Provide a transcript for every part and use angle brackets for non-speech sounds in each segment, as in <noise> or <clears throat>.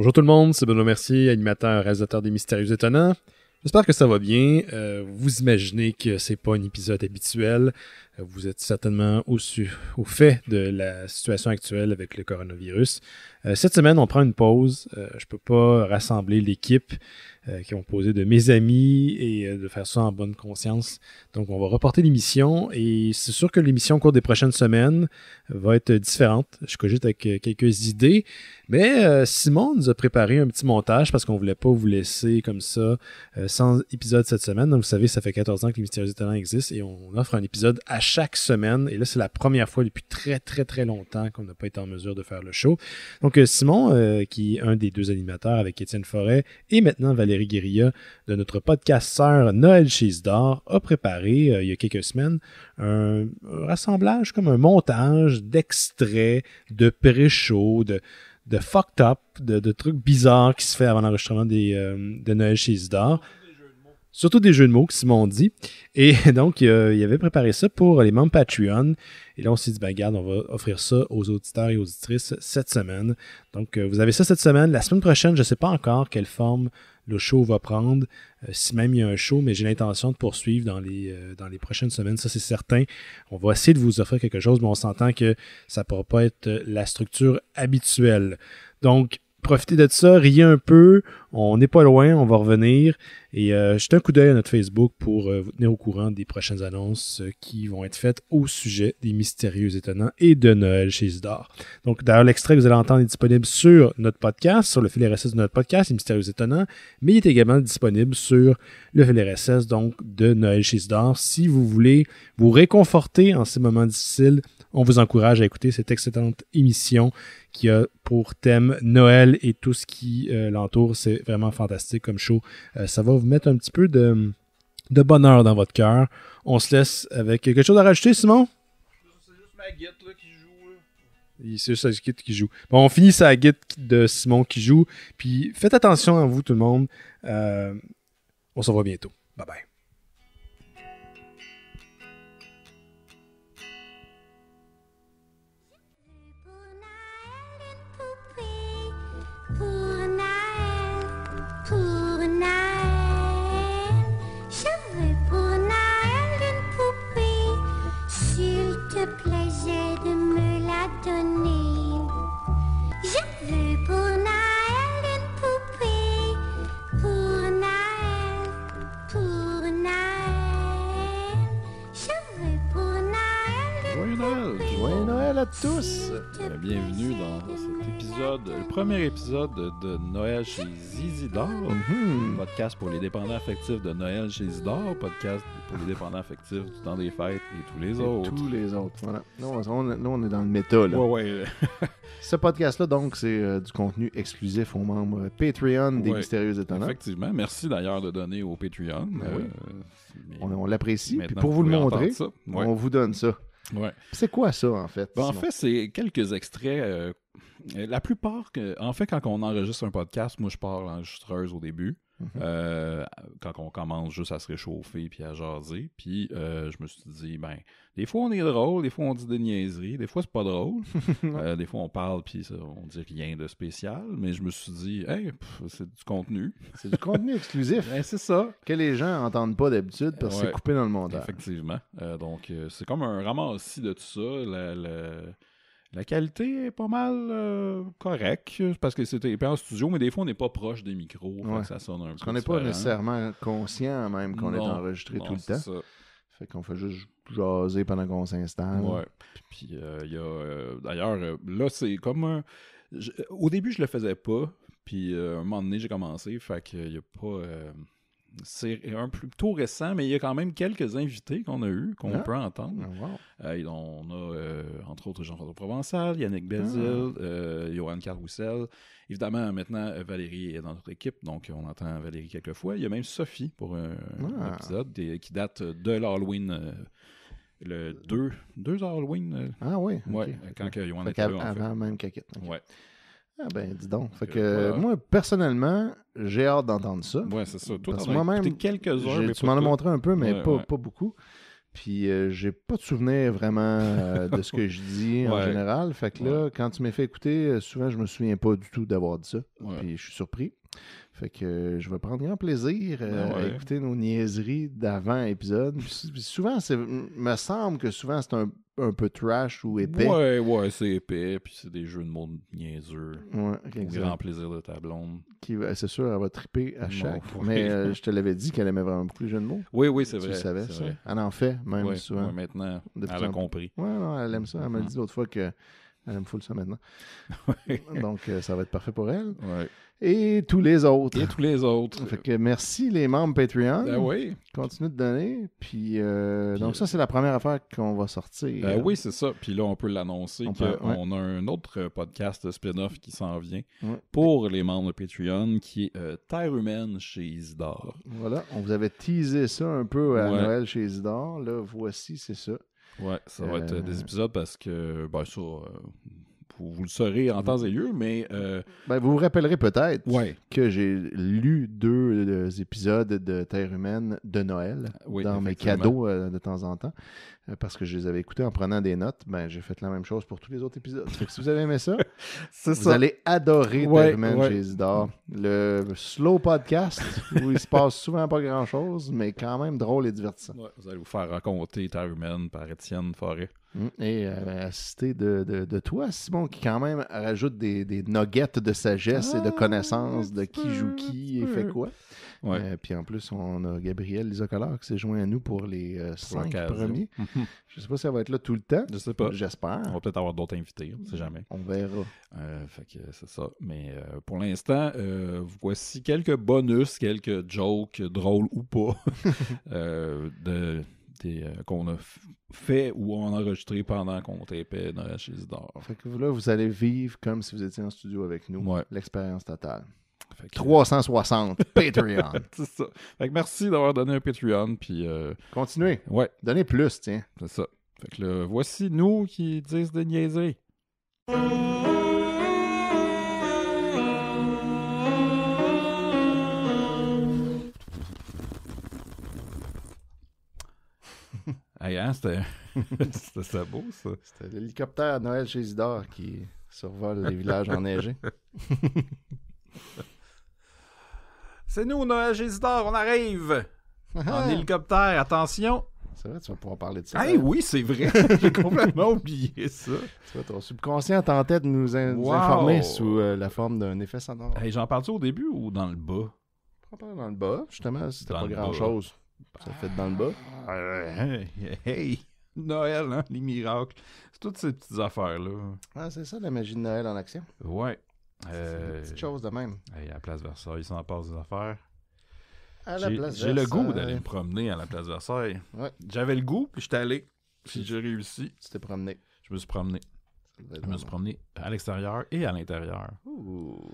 Bonjour tout le monde, c'est Benoît Mercier, animateur, réalisateur des Mystérieux Étonnants. J'espère que ça va bien. Euh, vous imaginez que c'est pas un épisode habituel. Euh, vous êtes certainement au, au fait de la situation actuelle avec le coronavirus. Euh, cette semaine, on prend une pause. Euh, je peux pas rassembler l'équipe euh, qui ont posé de mes amis et de faire ça en bonne conscience. Donc, on va reporter l'émission et c'est sûr que l'émission au cours des prochaines semaines va être différente. Je cogite avec quelques idées, mais Simon nous a préparé un petit montage parce qu'on ne voulait pas vous laisser comme ça sans épisode cette semaine. Donc, vous savez, ça fait 14 ans que les Mystérieux Talents existent et on offre un épisode à chaque semaine. Et là, c'est la première fois depuis très, très, très longtemps qu'on n'a pas été en mesure de faire le show. Donc, euh, Simon, euh, qui est un des deux animateurs avec Étienne Forêt et maintenant Valérie Guérilla de notre podcasteur Noël chez d'Or, a préparé euh, il y a quelques semaines un, rassemblage, comme un montage d'extraits, de pré-show, de, fucked up, de, trucs bizarres qui se fait avant l'enregistrement des, de Noël chez d'Or surtout des jeux de mots que Simon dit. Et <laughs> donc, euh, il avait préparé ça pour les membres Patreon. Et là, on s'est dit, ben, garde, on va offrir ça aux auditeurs et auditrices cette semaine. Donc, euh, vous avez ça cette semaine. La semaine prochaine, je ne sais pas encore quelle forme le show va prendre, euh, si même il y a un show, mais j'ai l'intention de poursuivre dans les, dans les prochaines semaines, ça c'est certain. On va essayer de vous offrir quelque chose, mais on s'entend que ça ne pourra pas être la structure habituelle. Donc, profitez de ça, riez un peu. On n'est pas loin, on va revenir. Et euh, j'ai un coup d'œil à notre Facebook pour euh, vous tenir au courant des prochaines annonces euh, qui vont être faites au sujet des mystérieux étonnants et de Noël chez Isidore. Donc, d'ailleurs, l'extrait que vous allez entendre est disponible sur notre podcast, sur le fil RSS de notre podcast, Les Mystérieux Étonnants, mais il est également disponible sur le fil RSS, donc de Noël chez Isidore. Si vous voulez vous réconforter en ces moments difficiles, on vous encourage à écouter cette excellente émission qui a pour thème Noël et tout ce qui l'entoure vraiment fantastique comme show. Euh, ça va vous mettre un petit peu de, bonheur dans votre cœur. On se laisse avec quelque chose à rajouter, Simon? C'est juste ma guette qui joue. C'est juste sa guette qui joue. Bon, on finit sa guette de Simon qui joue. Puis faites attention à vous, tout le monde. Euh, on se revoit bientôt. Bye bye. à tous. Euh, bienvenue dans cet épisode, le premier épisode de Noël chez Zizidor. Mm-hmm. Podcast pour les dépendants affectifs de Noël chez Isidore, Podcast pour les dépendants affectifs du temps des fêtes et tous les autres. Tous les autres, voilà. Nous, on, est dans le méta, là. Ouais, ouais. <laughs> Ce podcast-là, donc, c'est euh, du contenu exclusif aux membres Patreon des Mystérieux Étonnants. Effectivement. Merci d'ailleurs de donner au Patreon. Ben euh, on, l'apprécie. Puis pour vous le montrer, on vous donne ça. C'est quoi ça, en fait? Ben, en fait, c'est quelques extraits. Euh, euh, la plupart, en fait, quand on enregistre un podcast, moi, je parle enregistreuse au début. Mhm. Euh, quand on commence juste à se réchauffer puis à jaser. Puis euh, je me suis dit, ben, des fois on est drôle, des fois on dit des niaiseries, des fois c'est pas drôle. <laughs> Euh, des fois on parle puis on dit rien de spécial, mais je me suis dit, hey, c'est du contenu. C'est du contenu exclusif. <laughs> Ben, c'est ça. Que les gens n'entendent pas d'habitude parce que c'est coupé dans le montage. Effectivement. donc c'est comme un ramassis de tout ça. La qualité est pas mal euh, correcte, parce que c'était en studio, mais des fois, on n'est pas proche des micros, On ça sonne un parce qu'on n'est pas nécessairement conscient même qu'on est enregistré tout le temps. Ça. Fait qu'on fait juste jaser pendant qu'on s'installe. Ouais. Puis euh, euh, D'ailleurs, là, c'est comme un... au début, je le faisais pas, puis à un moment donné, j'ai commencé, fait qu'il n'y a pas c'est un plutôt récent, mais il y a quand même quelques invités qu'on a eus, qu'on ah. peut entendre. Ah, euh, on a, euh, entre autres, Jean-François Provençal, Yannick ah. Bézil, euh, Johan Carroussel. Évidemment, maintenant, Valérie est dans notre équipe, donc on entend Valérie quelques fois. Il y a même Sophie pour un, épisode qui date de l'Halloween le 2, 2 Halloween. Ah oui. quand Johan là, Avant même Ouais. Ah ben, dis donc. Fait que, euh, moi, personnellement, j'ai hâte d'entendre ça. Ouais, c'est ça. Toi, Parce que moi Tu m'en as montré un peu, mais pas, beaucoup. Puis euh, j'ai pas de souvenir vraiment euh, <laughs> de ce que je dis en général. Fait que là, quand tu m'as fait écouter, souvent je me souviens pas du tout d'avoir dit ça. Puis je suis surpris. Fait que je vais prendre grand plaisir euh, ben à écouter nos niaiseries d'avant épisode. souvent, c'est me semble que souvent c'est un, un, peu trash ou épais. Ouais, ouais, c'est épais, puis c'est des jeux de mots niaiseux. Ouais, grand plaisir de ta blonde. Qui, c'est sûr, elle va triper à chaque. Mais euh, <laughs> je te l'avais dit qu'elle aimait vraiment beaucoup les jeux de mots. Oui, oui, c'est vrai. Tu savais ça. Vrai. Elle en fait même ouais, souvent. maintenant, elle a compris. Ouais, non, elle aime ça. Elle m'a mm-hmm. dit l'autre fois qu'elle aime full ça maintenant. <laughs> Donc euh, ça va être parfait pour elle. Ouais et tous les autres. Et tous les autres. Fait que merci les membres Patreon. Ben oui. Continue de donner. Puis, euh, donc, ça, c'est la première affaire qu'on va sortir. Ben oui, c'est ça. Puis là, on peut l'annoncer qu'on a un autre podcast spin-off qui s'en vient pour les membres de Patreon qui est euh, Terre humaine chez Isidore. Voilà, on vous avait teasé ça un peu à Noël chez Isidore. Là, voici, c'est ça. Ouais, ça va être euh, des épisodes parce que, ben, sûr vous, le saurez en temps et lieu, mais. Euh, ben, vous vous rappellerez peut-être que j'ai lu deux, euh, épisodes de Terre humaine de Noël dans mes cadeaux euh, de temps en temps. Euh, parce que je les avais écoutés en prenant des notes. Ben, j'ai fait la même chose pour tous les autres épisodes. si vous avez aimé ça, <laughs> vous allez adorer ouais, chez Le slow podcast où il se passe souvent pas grand-chose, mais quand même drôle et divertissant. vous allez vous faire raconter Taruman par Étienne Forêt. Hum, et euh, cité de, de, toi, Simon, qui quand même rajoute des, des nuggets de sagesse et de ah, connaissance de qui joue qui et fait quoi. Ouais. Euh, puis en plus, on a Gabriel Lisocolor qui s'est joint à nous pour les euh, cinq premiers. <laughs> je sais pas si elle va être là tout le temps. Je sais pas. J'espère. On va peut-être avoir d'autres invités, on jamais. On verra. Euh, c'est ça. Mais pour l'instant, voici quelques bonus, quelques jokes drôles ou pas <laughs> de qu'on a fait ou on a enregistré pendant qu'on trépait dans la d'or. Fait que là, vous allez vivre comme si vous étiez en studio avec nous. L'expérience totale. Fait 360 <laughs> Patreon. c'est ça. Fait que merci d'avoir donné un Patreon. Puis, euh, Continuez. Ouais. Donnez plus, tiens. C'est ça. Fait que là, voici nous qui disent de niaiser. <laughs> Hey, hein, c'était... <laughs> c'était ça beau, ça. C'était l'hélicoptère Noël chez Isidore qui survole les villages enneigés. <laughs> C'est nous, Noël Jésus, on arrive! <laughs> en hélicoptère, attention! C'est vrai, tu vas pouvoir parler de ça. Hey, oui, c'est vrai. <laughs> J'ai complètement oublié ça. Tu vois, ton subconscient tentait de nous, informer sous euh, la forme d'un effet sonore. J'en parle-tu au début ou dans le bas? Dans le bas, justement, c'était pas grand-chose. Ça fait dans le bas. Ah, hey, Noël, hein, les miracles. C'est toutes ces petites affaires-là. Ah, c'est ça, la magie de Noël en action. Ouais. Euh, Petite euh, chose de même. à la place Versailles, ils en passe des affaires. J'ai le goût d'aller me promener à la place Versailles. J'avais le goût, puis j'étais allé. Puis j'ai réussi. Tu t'es promené. Je me suis promené. Je me suis promené à l'extérieur et à l'intérieur. en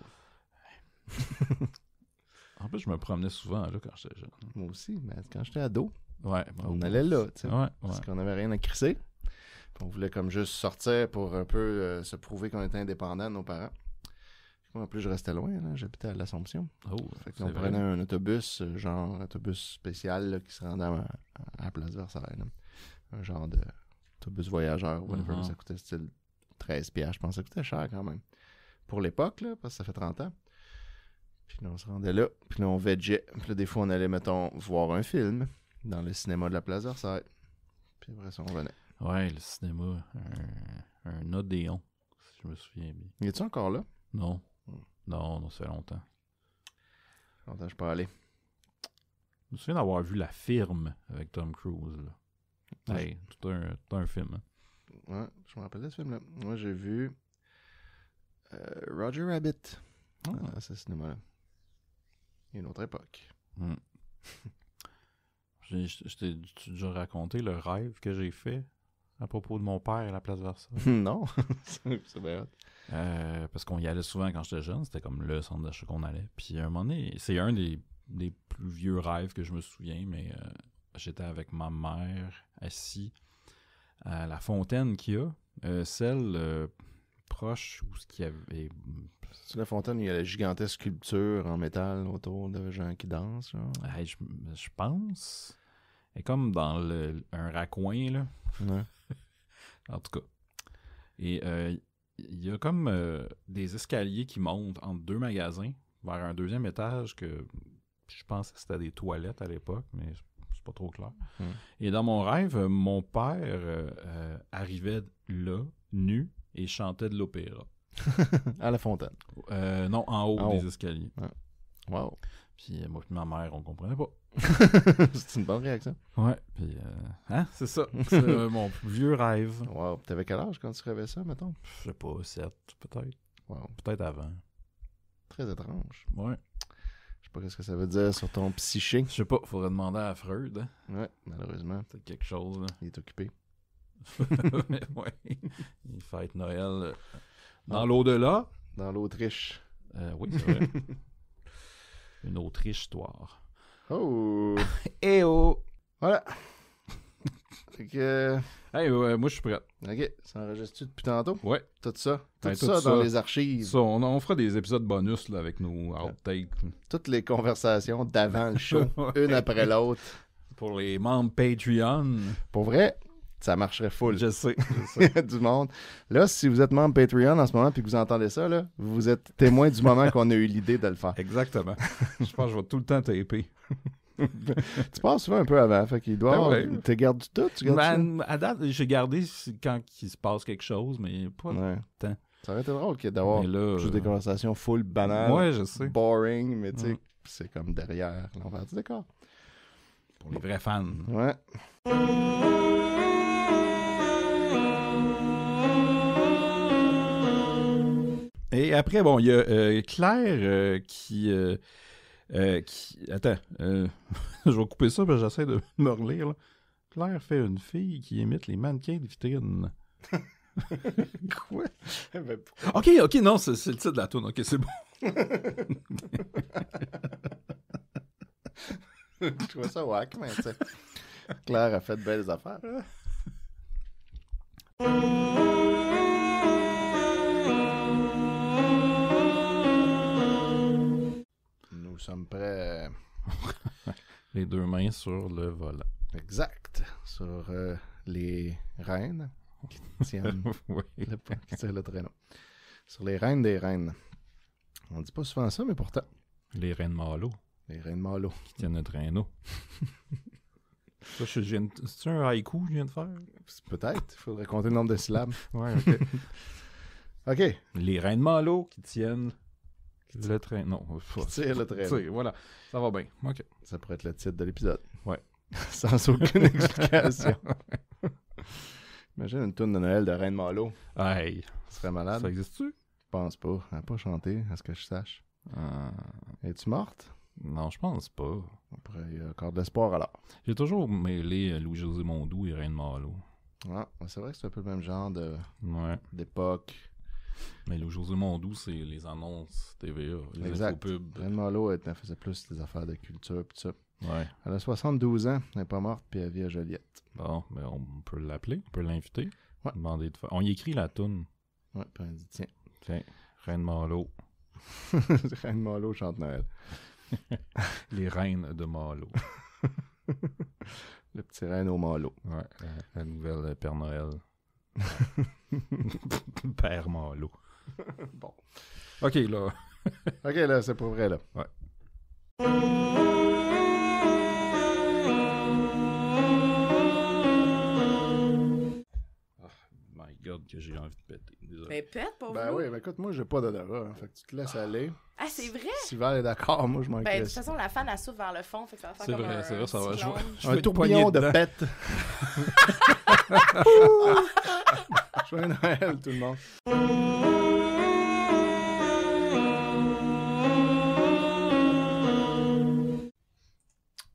plus, je me promenais souvent là quand j'étais jeune. Moi aussi, mais quand j'étais ado, ouais, on allait là, parce qu'on n'avait rien à crisser. on voulait comme juste sortir pour un peu euh, se prouver qu'on était indépendant de nos parents en plus, je restais loin. Là. J'habitais à l'Assomption. Oh, fait qu'on prenait un autobus, genre autobus spécial qui se rendait à, la place Versailles. Un genre de autobus voyageur. Whatever. Mm-hmm. Ça coûtait style 13 piastres. Je pense que ça coûtait cher quand même. Pour l'époque, là, parce que ça fait 30 ans. Puis là, on se rendait là. Puis là, on vegeait. Puis là, des fois, on allait, mettons, voir un film dans le cinéma de la place Versailles. Puis après ça, on venait. Ouais, le cinéma. Un, un Odéon, si je me souviens bien. Y est tu encore là? Non. Non, non, ça fait longtemps. Longtemps, je peux aller. Je me souviens d'avoir vu La Firme avec Tom Cruise. Là. tout un, un film. Hein. Ouais, je me rappelle de ce film-là. Moi, j'ai vu euh, Roger Rabbit Ah, euh, ce cinéma-là. Une autre époque. Tu hmm. <laughs> je, je t'ai le rêve que j'ai fait à propos de mon père à la place Versailles. <laughs> non, <laughs> c'est euh, parce qu'on y allait souvent quand j'étais jeune, c'était comme le centre d'achat qu'on allait. Puis à un moment donné, c'est un des, plus vieux rêves que je me souviens, mais euh, j'étais avec ma mère assis à la fontaine qu'il y a, euh, celle proche où ce qui avait. Sur la fontaine, il y a la gigantesque sculpture en métal autour de gens qui dansent. je, pense. Et comme dans un raccoin, là. En tout cas. Et euh, il y a comme euh, des escaliers qui montent entre deux magasins vers un deuxième étage que je pense que c'était des toilettes à l'époque, mais c'est pas trop clair. Hmm. Et dans mon rêve, mon père euh, arrivait là, nu, et chantait de l'opéra. <laughs> à la fontaine. non, en haut des escaliers. Wow. Puis euh, moi et ma mère, on comprenait pas. <laughs> c'est une bonne réaction. Ouais, puis... Euh, hein, c'est ça. <laughs> C'est euh, mon vieux rêve. Wow. T'avais quel âge quand tu rêvais ça, mettons? Je sais pas, 7 peut-être. Wow. Peut-être avant. Très étrange. Ouais. Je sais pas ce que ça veut dire sur ton psyché. Je sais pas, faudrait demander à Freud. Oui, hein. Ouais, malheureusement. être quelque chose, Il est occupé. <laughs> ouais. Il fête Noël dans ah. l'au-delà. Dans l'Autriche. oui, c'est vrai une autre histoire. Oh! <laughs> Eh oh! Voilà! <laughs> Fait que... Euh, hey, moi je suis prêt. Ok, ça enregistre-tu depuis tantôt? Ouais. Tout ça? Tout, ben, ça, dans les archives. on, fera des épisodes bonus avec nos outtakes. Ah. Toutes les conversations d'avant le show, <laughs> une après l'autre. Pour les membres Patreon. Pour vrai? ça marcherait full. Je sais. <laughs> Je sais. du monde. Là, si vous êtes membre Patreon en ce moment et que vous entendez ça, là, vous êtes témoin du moment qu'on a eu l'idée de le faire. Exactement. <laughs> je pense que je vais tout le temps taper. <laughs> tu passes souvent un peu avant, fait qu'il doit. Ben avoir... Tu gardes tout, tu gardes ben, À date, j'ai gardé quand il se passe quelque chose, mais pas temps. Ça aurait été drôle d'avoir euh, juste des conversations full banales, je sais. boring, mais tu sais, c'est comme derrière l'envers du décor. Pour les vrais fans. Ouais. Et après, bon, il y a euh, Claire euh, euh, qui, Attends, <laughs> je vais couper ça parce que j'essaie de <laughs> me relire. Claire fait une fille qui imite les mannequins de vitrine. <laughs> Eh ben, quoi? ok, ok, non, c'est, le titre de la tourne. Ok, c'est bon. Je trouvais ça whack, mais tu Claire a fait de belles affaires. nous sommes prêts. Euh, <laughs> les deux mains sur le volant. Exact. Sur euh, les reines <laughs> qui tiennent le, traîneau. Sur les reines des reines. On dit pas souvent ça, mais pourtant. Les reines malo. Les reines malo. Qui tiennent le traîneau. <laughs> C'est-tu un haïku que je viens de faire? Peut-être. Il faudrait compter le nombre de syllabes. ouais, ok. ok. Les reines malo qui tiennent le train, non. Tire le train. voilà. Ça va bien. OK. Ça pourrait être le titre de l'épisode. Ouais. <laughs> Sans aucune <laughs> explication. Imagine une tourne de Noël de Reine Malo. Aïe. Ça serait malade. Ça existe-tu? Je pense pas. Elle n'a pas chanté, à ce que je sache. Euh. Es-tu morte? Non, je pense pas. Après, il y a encore de l'espoir alors. J'ai toujours mêlé euh, Louis-José Mondou et Reine Malo. Ah, c'est vrai que c'est un peu le même genre de d'époque. Mais le Josué Mondou, c'est les annonces TVA, les exact. pubs. Reine Malo, faisait plus des affaires de culture tout ça. Ouais. Elle a 72 ans, elle n'est pas morte, puis elle vit à Joliette. Bon, mais ben, on peut l'appeler, on peut l'inviter. On y écrit la toune. Ouais, puis on dit tiens. Tiens, Reine Malo. <laughs> Reine Malo chante Noël. <laughs> les reines de Malo. <laughs> Le petit reine au Malo. Ouais, la nouvelle Père Noël. <laughs> Père Malo. <laughs> bon. OK, là. OK, là, c'est pour vrai, là. Ouais. ben oui, ben écoute, moi, j'ai pas de Hein, fait que tu te laisses ah. aller. Ah, c'est vrai? Si Val est d'accord, moi, je m'en Ben, de toute façon, la fan, elle souffle vers le fond. Fait que ça va faire comme vrai, un. C'est vrai, ça va. jouer. un tourbillon de pète. <laughs> Joyeux Noël, tout le monde.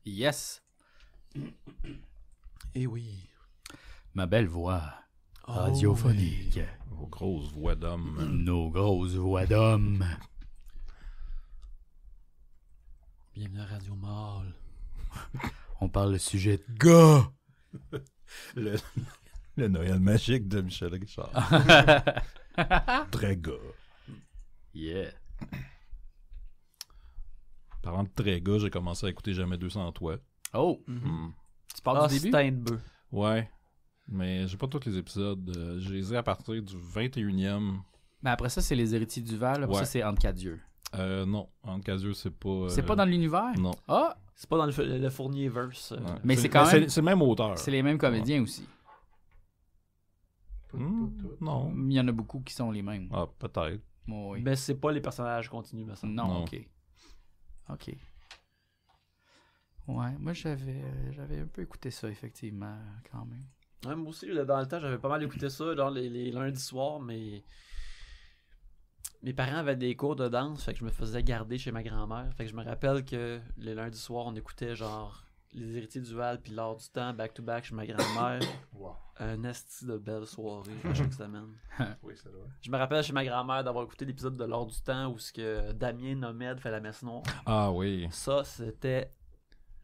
Yes. Eh oui. Ma belle voix oh, radiophonique. Nos grosses voix d'homme. Nos grosses voix d'hommes. Bienvenue à Radio Mall. On parle le sujet de gars. le, Noël magique de Michel Richard. <laughs> très gars. Yeah. Parlant de très gars, j'ai commencé à écouter Jamais 200 toi. Oh! Mm. Tu parles du ah, début? Ouais. Mais j'ai pas tous les épisodes. Euh, je les ai à partir du 21e. Mais après ça, c'est les héritiers du Val. ça, c'est Anne Euh, non, ce c'est pas. Euh, c'est pas dans l'univers Non. Ah C'est pas dans le, Fournier Verse. Mais c'est quand même. C'est le même auteur. C'est les mêmes comédiens aussi. Hmm, non. Il y en a beaucoup qui sont les mêmes. Ah, peut-être. Oui. Mais ben, c'est pas les personnages continus, Non, non, ok. Ok. Ouais, moi j'avais euh, j'avais un peu écouté ça, effectivement, quand même moi aussi, dans le temps, j'avais pas mal écouté ça, genre les, lundis soirs, mais mes parents avaient des cours de danse, fait que je me faisais garder chez ma grand-mère. Fait que je me rappelle que les lundis soirs, on écoutait genre Les Héritiers du Val, puis l'art du temps, back to back chez ma grand-mère. <coughs> Un esti de belle soirée chaque semaine. <laughs> oui, ça Je me rappelle chez ma grand-mère d'avoir écouté l'épisode de l'art du temps où ce que Damien nomed fait la messe noire. Ah oui. Ça, c'était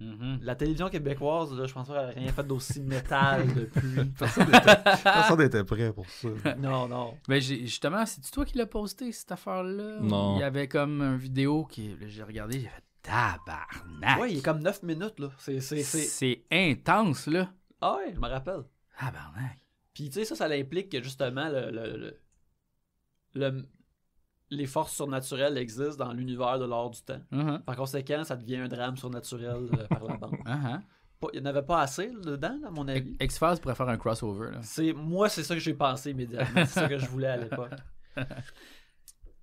Mm-hmm. La télévision québécoise, je pense qu'elle n'a rien fait d'aussi métal <laughs> depuis. Personne n'était prêt pour ça. <laughs> Non, non. Mais justement, c'est toi qui l'as posté, cette affaire-là? Non. Il y avait comme une vidéo que J'ai regardé, j'ai fait tabarnak. Ouais, il est comme 9 minutes, là. C'est intense, là. Ah ouais, je me rappelle. Tabarnak. Puis, tu sais, ça, ça implique que justement, le, le les forces surnaturelles existent dans l'univers de l'art du temps. Uh-huh. Par conséquent, ça devient un drame surnaturel euh, par la bande. <laughs> Uh-huh. il n'y en avait pas assez dedans, à mon avis. X-Files pourrait faire un crossover. Là. Moi, c'est ça que j'ai pensé immédiatement. c'est ça que je voulais à l'époque. <laughs>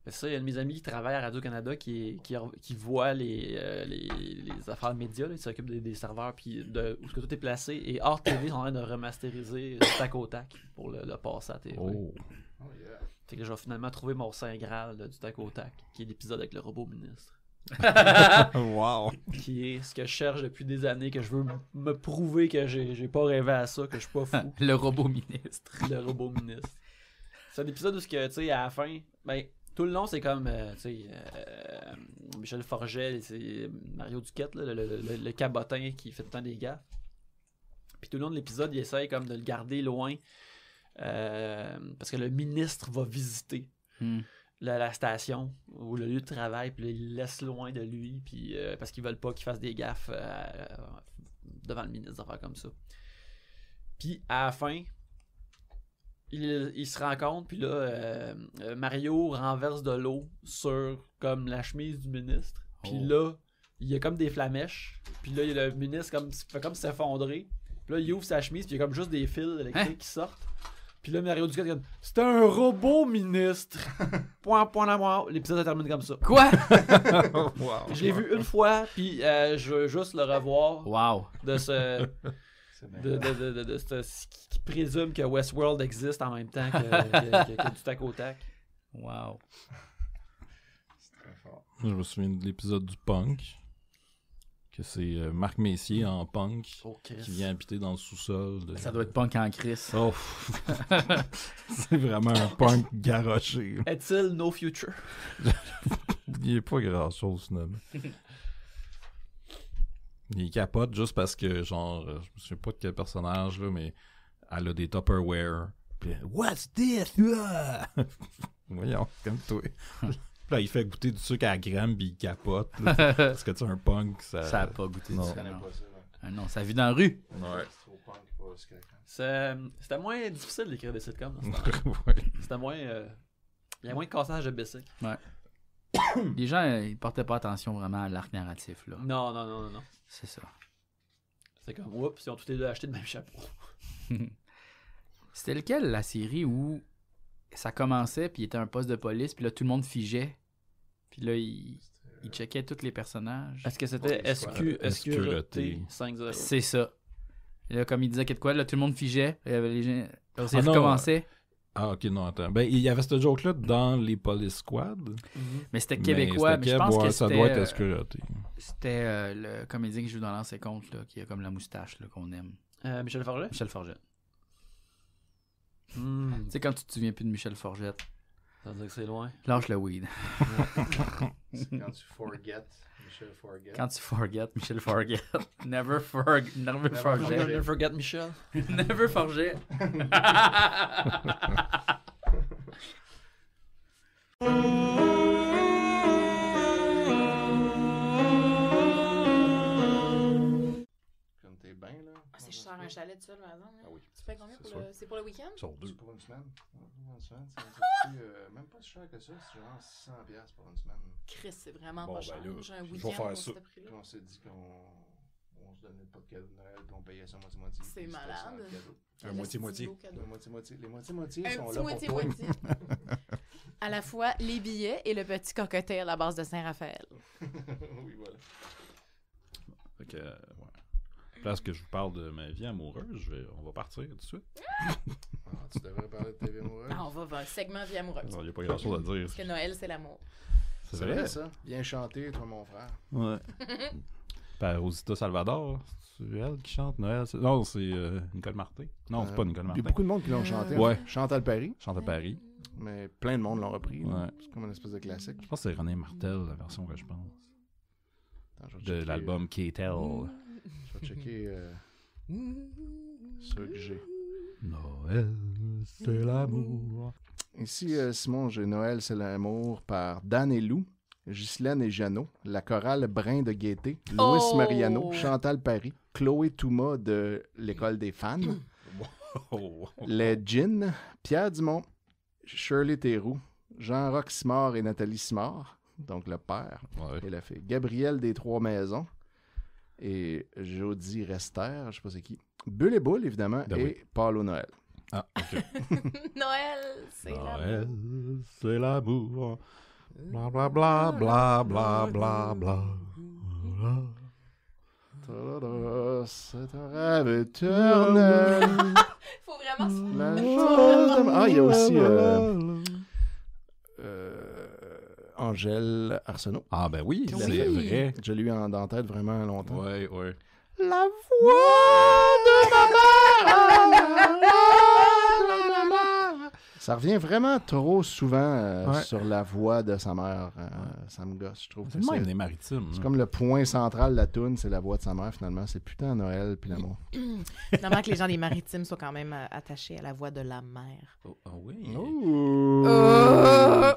ça, il y a de mes amis qui travaillent à Radio-Canada qui, qui, qui voit euh, les, les, affaires médias, qui ils s'occupent des, serveurs puis de, où ce que tout est placé. Et hors TV, ils sont en train de remasteriser tac au tac pour le, passer à TV. Oh. oh, yeah. Fait que je vais finalement trouver mon Saint Graal du tac au tac, qui est l'épisode avec le robot ministre. <laughs> wow! Qui est ce que je cherche depuis des années, que je veux me prouver que j'ai pas rêvé à ça, que je suis pas fou. <laughs> le robot ministre. <laughs> Le robot ministre. C'est un épisode où, tu sais, à la fin, ben, tout le long, c'est comme, euh, tu sais, euh, Michel Forget, Mario Duquette, le, cabotin qui fait tant des Puis tout le long de l'épisode, il essaye comme de le garder loin euh, parce que le ministre va visiter hmm. la, station ou le lieu de travail, puis il laisse loin de lui, puis euh, parce qu'ils veulent pas qu'il fasse des gaffes euh, devant le ministre d'affaires comme ça. Puis à la fin, il, se se compte puis là, Mario renverse de l'eau sur comme la chemise du ministre. Puis oh. là, il y a comme des flamèches. Puis là, il y a le ministre comme fait comme s'effondrer. Puis là, il ouvre sa chemise, puis il y a comme juste des fils électriques hein? qui sortent. Puis là, Mario Ducat, c'était un robot ministre. <laughs> point, point à moi L'épisode a terminé comme ça. Quoi? <laughs> Je l'ai vu une fois, puis euh, je veux juste le revoir. Wow. De ce. <laughs> De, de, de, de ce qui présume que Westworld existe en même temps que, que du tac au tac. Wow. C'est très fort. Je me souviens de l'épisode du punk que c'est euh, Marc Messier en punk oh, qui vient habiter dans le sous-sol. De... Ça doit être punk en Chris. Oh. <laughs> c'est vraiment un punk garoché. Est-il No Future? <laughs> Il est pas grand-chose, finalement. Il capote juste parce que, genre, euh, je sais pas de quel personnage, là, mais elle a des Tupperware. What's this? <laughs> Voyons, comme toi là, il fait goûter du sucre à la gramme, puis il capote. <laughs> parce que tu es un punk, ça. Ça a pas goûté du sucre. Non. Hein. Ah non, ça vit dans la rue. Euh, c'était moins difficile d'écrire des sitcoms. <laughs> C'était moins. Euh, il y a moins de cassage de bicycle. Ouais. <coughs> Les gens, ils portaient pas attention vraiment à l'arc narratif. Là. Non, non, non, non. non. C'est ça. C'est comme, oups, ils ont tous les deux acheté le même chapeau. <laughs> C'était lequel la série où ça commençait, puis il était un poste de police, puis là, tout le monde figeait. Puis là, il, il checkait tous les personnages. Est-ce que c'était est-ce SQRT C'est ça. là, comme il disait quelque quoi, là, tout le monde figeait. Il y avait les gens... ah, recommençait. Ah, ok, non, attends. Ben, il y avait ce joke-là dans les Police Squad. Mm-hmm. Mais c'était québécois, mais, je pense que Ça doit être SQRT. Euh, c'était euh, le comédien qui joue dans l'ancien compte, là, qui a comme la moustache, qu'on aime. Euh, Michel Forget? Michel Forget. Mmh. Tu sais, quand tu te souviens plus de Michel Forgette. Ça veut dire que c'est loin. Lâche le weed. <laughs> quand tu forget. Michel Forget. Quand tu forget, Michel Forget. <laughs> Never, Never, Never forget. forget. Never forget Michel. <laughs> Never forget. un chalet tout seul, par exemple. Ah hein. Tu fais combien pour le... C'est pour le week-end? Sur deux. pour une semaine. Une <laughs> euh, même pas si cher que ça. C'est genre 600$ pour une semaine. Chris, c'est vraiment pas cher. Ben J'ai un on s'est dit qu'on se donnait pas de cadeau de Noël, puis on payait ça moitié-moitié. C'est malade. Un moitié-moitié. moitié-moitié. Les moitié-moitié sont là moitié moitié. à la fois les billets et le petit cocotier à la base de Saint-Raphaël. <laughs> oui, voilà. Euh, ok. Parce que je vous parle de ma vie amoureuse, on va partir tout de suite. Ah, tu devrais parler de ta vie amoureuse. on va voir un segment vie amoureuse. il n'y a pas grand chose à dire. Parce que Noël, c'est l'amour. C'est vrai, ça. Bien chanté toi, mon frère. Ouais. Par <laughs> ben, Rosita Salvador. C'est elle qui chante Noël. Non, c'est euh, Nicole Marté. Non, c'est euh, pas Nicole Il y a beaucoup de monde qui l'ont chanté. Ouais. à Paris, Chante à Paris. mais plein de monde l'ont repris. Ouais. C'est comme une espèce de classique. Je pense que c'est René Martel, la version que je pense. De l'album k je vais checker euh, ceux que j'ai. Noël, c'est l'amour. Ici, euh, Simon, j'ai Noël, c'est l'amour par Dan et Lou. Ghislaine et Jeannot, la chorale Brin de gaîté Louis oh! Mariano, Chantal Paris, Chloé Touma de l'École des fans, les <clears throat> Gin, Pierre Dumont, Shirley Théroux, Jean-Roch et Nathalie Simard, donc le père et la fille, Gabriel des Trois Maisons, et Jody Rester, je ne sais pas c'est qui. Bulle et Boule, évidemment, ben et Paul Paulo Noël. Ah, ok. <laughs> Noël, c'est l'amour. Noël, c'est l'amour. Bla bla bla bla bla bla bla. C'est un rêve éternel. <laughs> Faut vraiment se. La chose. Ah, il y a aussi. Euh, Angèle Arsenault. Ah ben oui, c'est vrai. Je l'ai en, dans tête vraiment longtemps. Oui, oui. La voix de ma mère! Ça revient vraiment trop souvent euh, sur la voix de sa mère. Euh, Sam me gosse, je trouve. C'est comme le point central de la toune, c'est la voix de sa mère, finalement. C'est putain Noël puis l'amour. <clears throat> finalement, que les gens des maritimes soient quand même euh, attachés à la voix de la mère. Oh, ah oui. Oh! Oh!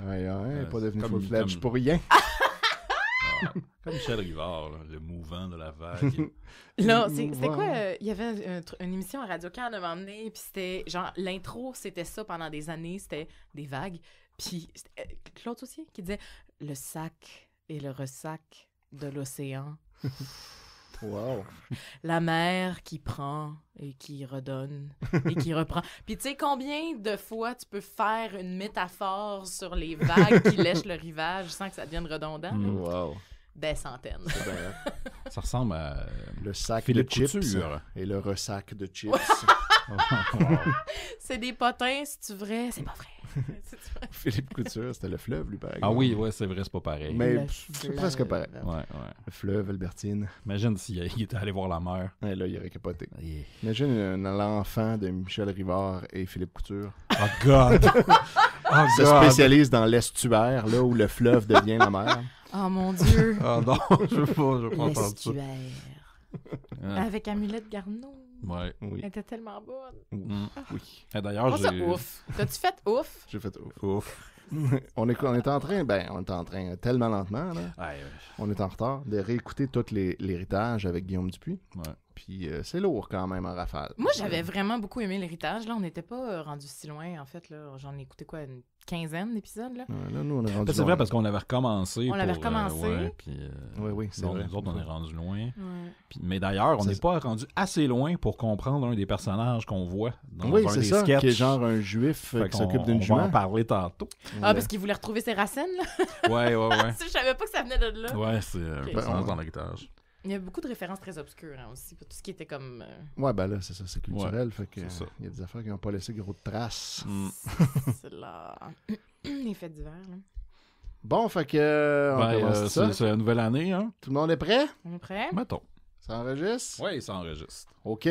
Ouais, ouais, pas euh, devenu full comme... pour rien. Ah! <laughs> comme Michel Rivard, le mouvant de la vague. <laughs> non, c'était quoi? Euh, il y avait une émission à Radio-Can à un moment donné, puis c'était genre l'intro, c'était ça pendant des années, c'était des vagues. Puis euh, Claude aussi qui disait le sac et le ressac de l'océan. <laughs> Wow. La mer qui prend et qui redonne et qui reprend. <laughs> Puis tu sais combien de fois tu peux faire une métaphore sur les vagues qui lèchent le rivage sans que ça devienne redondant? Mm. Des centaines. Hein? ça ressemble à le sac de chips et le ressac de chips. <laughs> <laughs> c'est des potins, c'est-tu vrai? C'est pas vrai. <laughs> Philippe Couture, c'était le fleuve, lui, par exemple. Ah oui, ouais, c'est vrai, c'est pas pareil. Mais c'est presque pareil. Ouais, ouais. Le fleuve, Albertine. Imagine s'il était allé voir la mer. là, il aurait capoté. Imagine l'enfant de Michel Rivard et Philippe Couture. Oh God! <laughs> oh se spécialise dans l'estuaire, là où le fleuve devient la mer. Oh mon Dieu! Ah oh, non, je veux pas, je veux pas entendre ça. Avec Amulette Garneau. Ouais. Elle était tellement bonne. Mm. Oui. Ah. Et d'ailleurs, j'ai. ouf. T'as-tu fait ouf? <laughs> j'ai fait ouf. <laughs> on, est, on est en train, ben, on est en train tellement lentement, là. On est en retard de réécouter tout l'héritage avec Guillaume Dupuis. Ouais puis euh, c'est lourd quand même en rafale. Moi, euh, j'avais vraiment beaucoup aimé l'héritage. Là, on n'était pas euh, rendu si loin, en fait. Là. J'en ai écouté quoi, une quinzaine d'épisodes? Là? là, nous, on est ben, rendu C'est vrai, parce qu'on avait recommencé. On avait recommencé. oui, oui, c'est vrai. Nous autres, on est rendu loin. Ouais. mais d'ailleurs, on n'est pas rendu assez loin pour comprendre un des personnages qu'on voit dans oui, un ça, qui est genre un juif qui s'occupe d'une jument. va parler tantôt. Ah, parce qu'il voulait retrouver ses racines, là? Oui oui. ouais. <laughs> je savais pas que ça venait de là. Ouais, c'est un dans l'héritage. Il y a beaucoup de références très obscures hein, aussi, pour tout ce qui était comme. Euh, ouais, ben là, c'est ça, c'est culturel. fait que, il y a des affaires qui n'ont pas laissé gros de traces. Mm. <laughs> c'est là. <clears throat> Les fêtes d'hiver. là. Bon, fait que. Euh, on ben, euh, ça. C'est la nouvelle année, hein. Tout le monde est prêt? On est prêt? Mettons. Ça enregistre? Oui, ça enregistre. OK.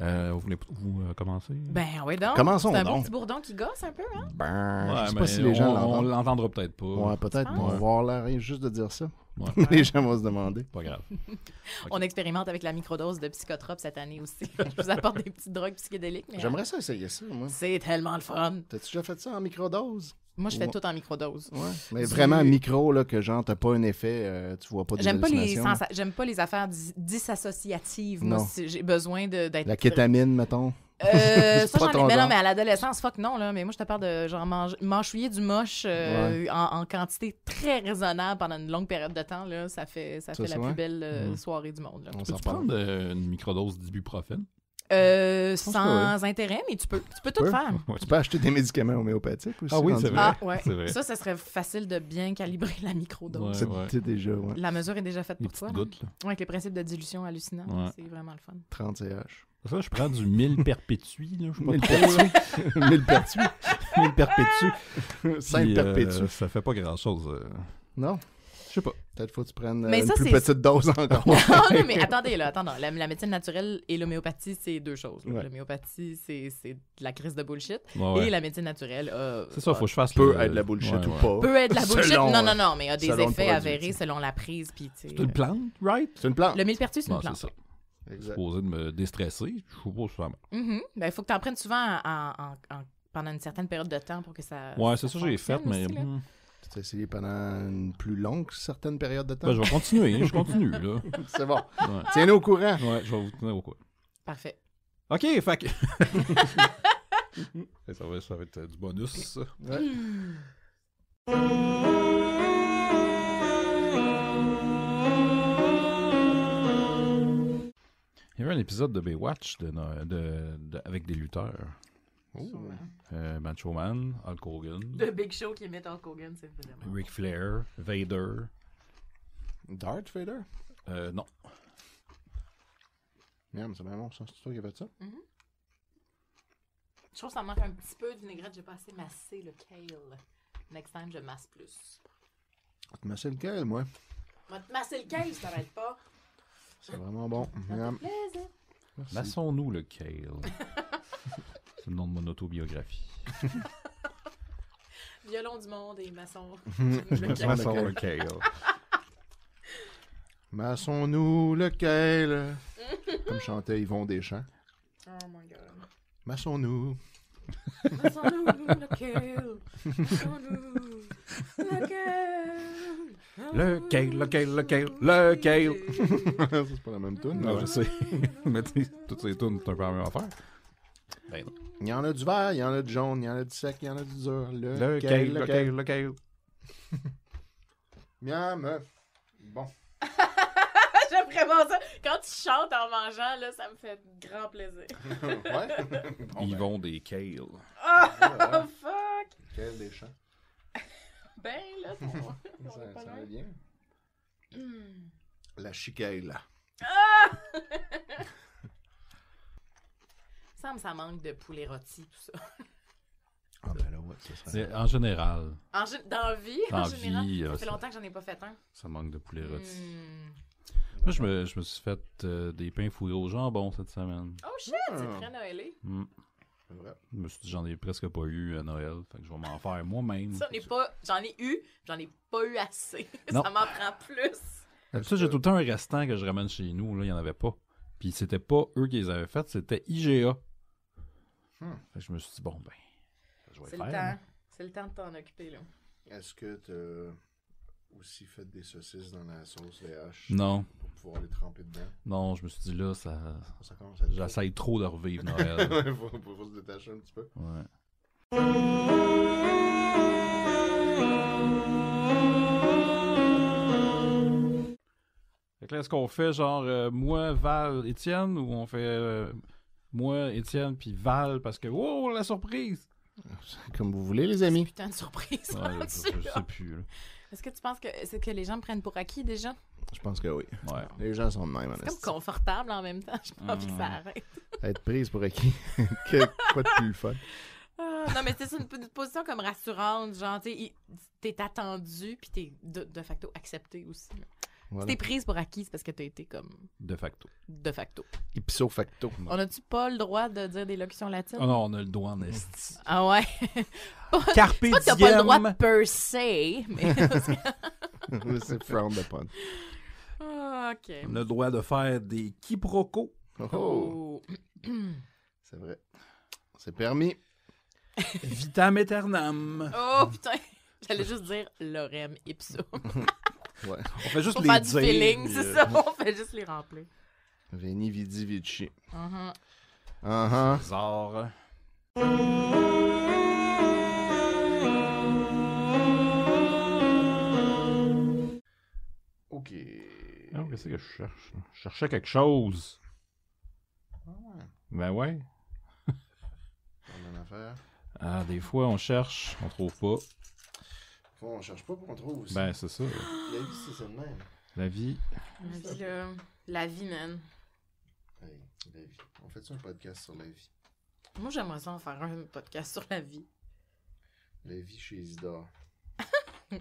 Euh, vous voulez vous, euh, commencer? Ben oui donc. Commençons C'est un donc. petit bourdon qui gosse un peu, hein? Ben, je sais pas si les gens on, on l'entendra peut-être pas. Ouais, peut-être. On va avoir l'air juste de dire ça. <laughs> les gens vont se demander. Pas grave. <laughs> on expérimente avec la microdose de psychotrope cette année aussi. <laughs> je vous apporte des petites drogues psychédéliques. J'aimerais euh, ça essayer ça, moi. C'est tellement le fun. T'as-tu déjà fait ça en microdose? Moi, je fais tout en microdose. Ouais. Mais vraiment micro, là, que genre, t'as pas un effet, euh, tu vois pas de J'aime pas, les J'aime pas les affaires dissociatives disassociatives. j'ai besoin d'être. La kétamine, mettons. Euh, <laughs> ça, j'en ai. Mais non, mais à l'adolescence, fuck non, Mais moi, je te parle de genre manchouiller du moche euh, en, quantité très raisonnable pendant une longue période de temps, là. Ça fait, ça, fait la plus belle mm. soirée du monde. Là. On s'en prendre une microdose d'ibuprofène? Euh, sans intérêt, mais tu peux, tu peux tout faire. Tu peux acheter des médicaments homéopathiques aussi. Ah oui, ah, c'est vrai. ouais. Ça, ça serait facile de bien calibrer la microdose. déjà, La mesure est déjà faite pour toi. Hein. avec les principes de dilution hallucinant, c'est vraiment le fun. 30 CH. Ça, je prends du 1000 perpétuit, 1000 perpétuit. 1000 perpétuit. 5 ça fait pas grand-chose. Euh. Non. Je sais pas. Peut-être faut que tu prennes euh, une plus petite dose <laughs> encore. non, non, mais <laughs> attendez, là, La, médecine naturelle et l'homéopathie, c'est deux choses. L'homéopathie, c'est de la crise de bullshit. Et la médecine naturelle euh, C'est ça, faut que je fasse Peut être la bullshit ou pas. Peut être la <laughs> bullshit. non, non, non, mais a des effets avérés selon la prise. C'est une euh, plante, right? C'est une plante. Le millepertuis, c'est une plante. Exact. de me déstresser. Je suppose ça. Il mm -hmm. Ben, faut que tu en prennes souvent pendant une certaine période de temps pour que ça. Ouais, c'est ça que j'ai fait, mais as essayé pendant une plus longue certaine période de temps? Ben, je vais continuer, je continue. là. <laughs> C'est bon. Ouais. Tiens-nous au courant. Ouais, je vais vous tenir au courant. Parfait. OK, fait <laughs> ça, va, être euh, du bonus, ça. Il y avait un épisode de Baywatch de, de, avec des lutteurs. Oh. Euh, Macho Man, Hulk Hogan. The Big Show qui met Hulk Hogan, c'est vraiment. Ric Flair, Vader. Darth Vader euh, Non. Merde, c'est vraiment bon, c'est toi qui as fait ça. Mhm. Je trouve que ça manque un petit peu de vinaigrette. J'ai pas assez massé le kale. Next time, je masse plus. On va te masser le kale, moi. On va te masser le kale, ça être pas. C'est vraiment bon. Massons-nous le kale. <laughs> le nom de mon autobiographie. <laughs> Violon du monde et maçon. <laughs> maçon le kale. <laughs> nous le kale. Comme chantait Yvon Deschamps. Oh my god. nous maçon nous lequel? kale. nous lequel? kale. Le kale, le kale, c'est pas la même tune. Non, je sais. Mais toutes ces tunes, c'est un peu la même affaire. Ben il y en a du vert, il y en a du jaune, il y en a du sec, il y en a du dur. Le, le kale, le kale, le kale. <laughs> Miam. Bon. <laughs> J'aime vraiment ça. Quand tu chantes en mangeant, là, ça me fait grand plaisir. <laughs> ouais. Ils ben. vont des ah, kale. Oh, oh fuck. kales des champs. ben, là, c'est ça, ça va bien. Hmm. La chicale. Ah! Ça me ça manque de poulet rôti, tout ça. Ah ben là, ouais, ça serait... En général. En Dans vie, en général. ça euh, fait longtemps que j'en ai pas fait un. Ça manque de poulet rôti. Hmm. Moi, je me, je me, suis fait euh, des pains fouillés au jambon cette semaine. Oh shit, c'est hmm. très noëlé. Hmm. Vrai. Je me suis dit, j'en ai presque pas eu à Noël. Fait que je vais m'en faire moi-même. Ça, j'en ai pas, j'en eu, j'en ai pas eu assez. <laughs> ça m'en prend plus. Ça, j'ai tout le temps un restant que je ramène chez nous. Là, il n'y en avait pas. Puis c'était pas eux qui les avaient faits, c'était IGA. Hmm. je me suis dit, bon, ben, C'est le, temps. C'est le temps de t'en occuper, là. Est-ce que tu aussi fait des saucisses dans la sauce haches? Non. Pour pouvoir les tremper dedans? Non, je me suis dit, là, ça. J'essaye trop de revivre <laughs> Noël. Il faut, se détacher un petit peu. Ouais. Fait que là, est-ce qu'on fait genre euh, moi, Val, Étienne ou on fait. Euh, moi, Étienne, puis Val, parce que, Oh, la surprise! <laughs> Comme vous voulez, les amis. Putain de surprise. je, sais plus. Est-ce que tu penses que c'est que les gens me prennent pour acquis déjà? Je pense que oui. Les gens sont de même. C'est comme confortable en même temps. Je pas que ça mm. arrête. Être prise pour acquis. <laughs> que, quoi de plus fun? Ah, non, mais c'est une, une, position comme rassurante. Genre, tu t'es attendu, puis t'es de, facto accepté aussi. Voilà. t'es prise pour acquise parce que t'as été comme. De facto. De facto. Ipso facto. On a-tu pas le droit de dire des locutions latines? Oh non, on a le droit en esti. ah ouais? <laughs> Carpe diem. Pas t'as pas le droit per se, mais. <laughs> C'est frowned upon. Ah, ok. On a le droit de faire des quiproquos. oh. oh. <clears throat> C'est vrai. C'est permis. Vitam aeternam. Oh putain. J'allais juste dire lorem ipsum. <laughs> Ouais. <laughs> On fait juste les dire. Feeling, c'est euh. ça, <laughs> on fait juste les remplir. Veni, vidi, vici. Uh-huh. Uh-huh. Bizarre. Ok. Non, ah, qu'est-ce que je cherche? Je cherchais quelque chose. Ah ouais. Ben ouais. Ah, des fois, on cherche, on trouve pas. On cherche pas pour trouver aussi. Ben, c'est ça. La vie, c'est ça même. La vie. La vie, là. La vie, man. la vie. On fait-tu un podcast sur la vie? Moi, j'aimerais ça en faire un podcast sur la vie. La vie chez Isidore. <laughs> un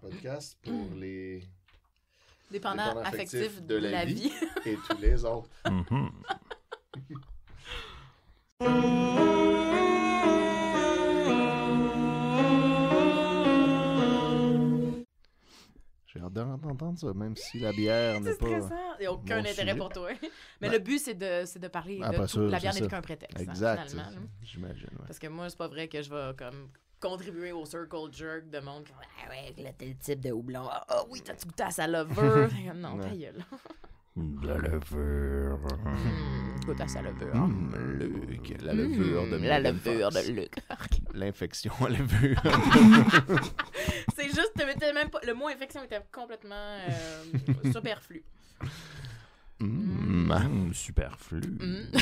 podcast pour mm. les dépendants affectifs de, la, vie, <laughs> et tous les autres. Mm-hmm. <laughs> J'ai hâte d'entendre ça, même si la bière n'est pas. Il n'y a aucun intérêt pour toi. Mais ben, le but, c'est de, de, parler ah, de tout. la bière n'est qu'un prétexte. Hein, exact. J'imagine. Parce que moi, c'est pas vrai que je vais comme contribuer au circle jerk de monde qui Ah ouais, le type de houblon. Ah, ah oui, t'as-tu goûté à sa levure <laughs> Non, ta gueule. La levure. Mmh, à sa levure. Hmm, la levure de hmm, La levure de Luc. <laughs> L'infection à levure. <laughs> c'est juste, même pas. Le mot infection était complètement euh, <laughs> superflu. Mmh, superflu. Mm.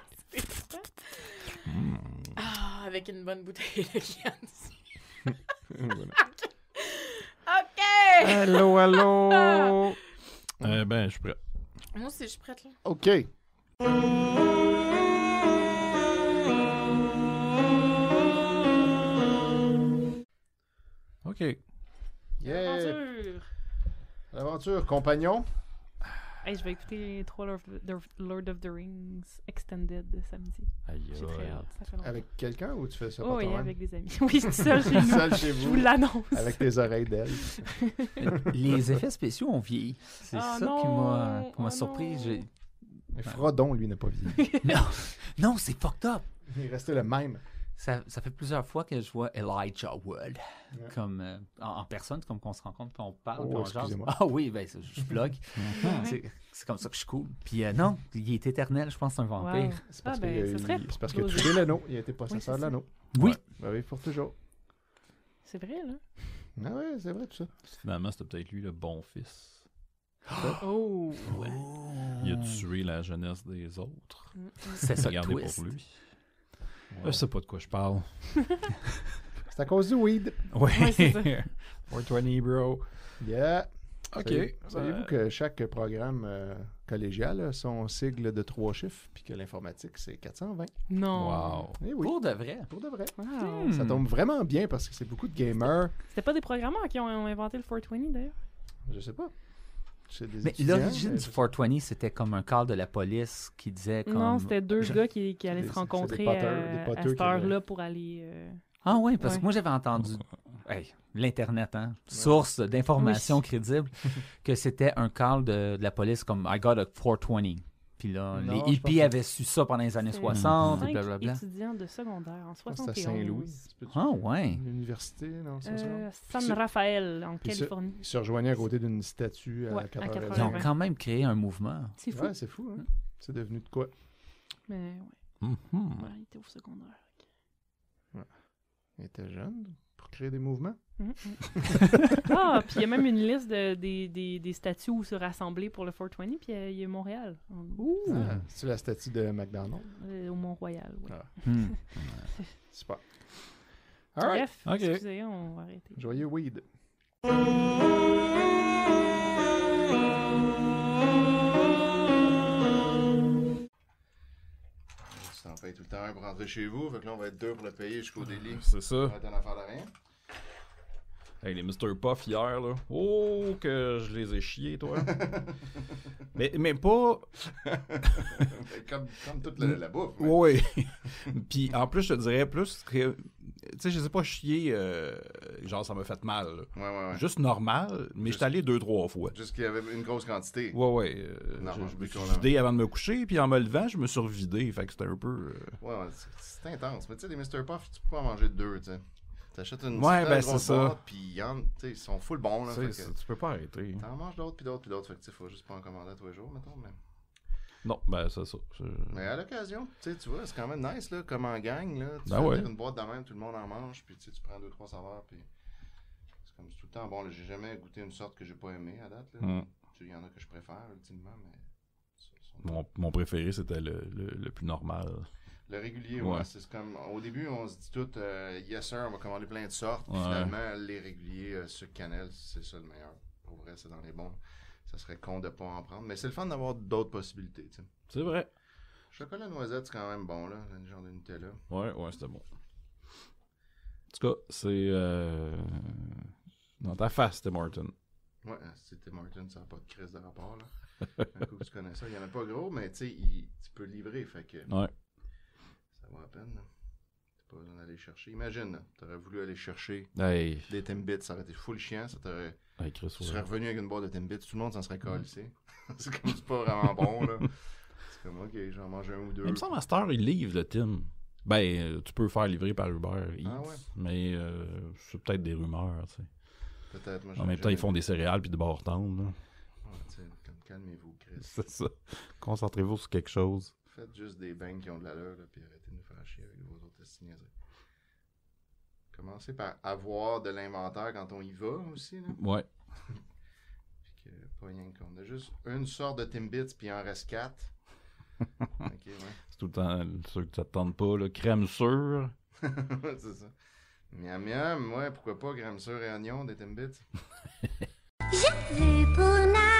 <laughs> ah, avec une bonne bouteille de <laughs> OK! Allô, allô! eh ben, je suis prête. Moi aussi, je suis prête, là. OK. OK. Yeah. L'aventure. compagnon. je vais écouter trois Lord, of the Rings Extended de samedi. avec quelqu'un ou tu fais ça oh, Oui, avec des amis. <laughs> Oui, je seul <laughs> chez chez vous. Je vous l'annonce. Avec tes oreilles d'elle. <laughs> Les effets spéciaux ont vieilli. C'est ah ça qui m'a, ah surpris. Mais Frodon, lui, n'est pas vieilli. non, non c'est fucked up. Il est resté le même. Ça, fait plusieurs fois que je vois Elijah Wood comme, euh, en, personne, comme qu'on se rencontre, qu'on oh, on parle, Ah oui, ben, je vlog. <laughs> c'est comme ça que je suis cool. Puis euh, non, il est éternel, je pense, c'est un vampire. C'est parce, ah, ben, parce que tu es l'anneau, il a été possesseur de l'anneau. Oui. oui, pour toujours. C'est vrai, là. Ah ouais, c'est vrai tout ça. Finalement, c'était peut-être lui le bon fils. Oh! Il a tué la jeunesse des autres. C'est ça, le twist. pour lui. Je sais pas de quoi je parle. <laughs> c'est à cause du weed. Oui. Ouais, c'est ça. 420, <laughs> bro. Yeah. OK. Savez-vous que chaque programme euh, collégial a son sigle de trois chiffres, puis que l'informatique, c'est 420? Non. Wow. Eh pour de vrai. pour de vrai. Hmm. Ça tombe vraiment bien parce que c'est beaucoup de gamers. C'était pas des programmeurs qui ont, ont inventé le 420 d'ailleurs? Je sais pas. Mais l'origine du 420, c'était comme un call de la police qui disait comme... Non, c'était deux gars qui, allaient se rencontrer à, là pour aller... Euh, ah oui, parce que moi j'avais entendu, l'Internet, hein, source d'informations crédibles, <laughs> que c'était un call de, la police comme I got a 420. Puis là, les hippies avaient su ça pendant les années 60, et blablabla. étudiant de secondaire en 71. C'est à Saint-Louis. Ah, ouais. L'université, non? Euh, San Rafael, en Californie. Il ils se rejoignaient à côté d'une statue à, la 80. Ils ont quand même créé un mouvement. C'est fou. Ouais, c'est fou. Hein. C'est devenu de quoi? Mais ouais. Mhm. ouais il était au secondaire. Ouais. Il était jeune créer des mouvements. <laughs> ah, puis il y a même une liste de, des, des, statues où se rassembler pour le 420, puis euh, il y, a Montréal. Ouh! Ah, C'est la statue de McDonald's? Euh, au Mont-Royal, oui. Ah. Hmm. <laughs> Super. All right. Bref, okay. excusez, on va arrêter. Joyeux weed. On paye tout le temps pour rentrer chez vous. Fait que là, on va être deux pour le payer jusqu'au ah, délit. C'est ça. On va être en affaire de rien les Mr. Puff hier, là. Oh, que je les ai chiés, toi. <laughs> mais, pas. comme, toute la, bouffe. Oui. <laughs> Puis en plus, je te dirais plus. Tu sais, je les ai pas chiés, euh, genre, ça m'a fait mal. Ouais, ouais, Juste normal, mais j'étais allé deux, trois fois. Juste qu'il y avait une grosse quantité. Oui, oui. Euh, je me suis vidé avant de me coucher, puis en me levant, je me suis revidé. Fait que c'était un peu. Euh, ouais, c'était c'est intense. Mais tu sais, les Mr. Puff, tu peux pas en manger deux, tu sais. T'achètes une ouais, ben, c'est puis ils sont full bons. Là, tu peux pas arrêter. T'en manges d'autres, puis d'autres, puis d'autres. Fait que tu faut juste pas en commander tous les jours, mettons. Mais... Non, ben c'est ça. Mais à l'occasion, tu vois, c'est quand même nice, là, comme en gang. Là, tu ben as une boîte de même, tout le monde en mange, puis tu prends deux, trois saveurs, puis c'est comme tout le temps. Bon, j'ai jamais goûté une sorte que j'ai pas aimée à date. Mm. Il y en a que je préfère, ultimement, mais... Mon, préféré, c'était le, le, plus normal. Le régulier, ouais. c'est comme au début, on se dit tout, euh, yes sir, on va commander plein de sortes. Finalement, les réguliers euh, sur Canel, c'est ça le meilleur. Pour vrai, c'est dans les bons. Ça serait con de pas en prendre. Mais c'est le fun d'avoir d'autres possibilités. tu sais C'est vrai. Chocolat noisette, c'est quand même bon, là. Le genre de Nutella. Ouais, ouais, c'était bon. En tout cas, c'est. Euh... Dans ta face, c'était Martin. Ouais, c'était Martin, ça n'a pas de crise de rapport, là. Un <laughs> coup tu connais ça, il n'y en a pas gros, mais tu sais, tu peux livrer, fait que. Ouais peine. T'as pas chercher. Imagine, t'aurais voulu aller chercher des Timbits, ça aurait été full chiant, ça t'aurait. tu serais revenu avec une boîte de Timbits, tout le monde s'en serait collé, mm. <laughs> C'est comme c'est pas vraiment bon, là. C'est comme, ok, j'en mange un ou deux. il me semble à il livre le Tim. Ben, euh, tu peux faire livrer par Uber Eats, ah mais euh, c'est peut-être des rumeurs, tu sais. Peut-être, moi, En même temps, ils font des céréales puis des barres tendres, calmez-vous, Chris. <laughs> C'est ça. Concentrez-vous sur quelque chose. Faites juste des bangs qui ont de la là, puis arrêtez de nous faire chier avec vos autres niaiseries. Commencez par avoir de l'inventaire quand on y va aussi. Là. Ouais. <laughs> puis que, pas rien qu'on a juste une sorte de Timbits, puis en reste quatre. <laughs> C'est tout le temps ceux que tu t'attends pas, le crème sûre. <laughs> c'est ça. Miam miam, ouais, pourquoi pas crème sûre et oignon des Timbits? J'ai vu pour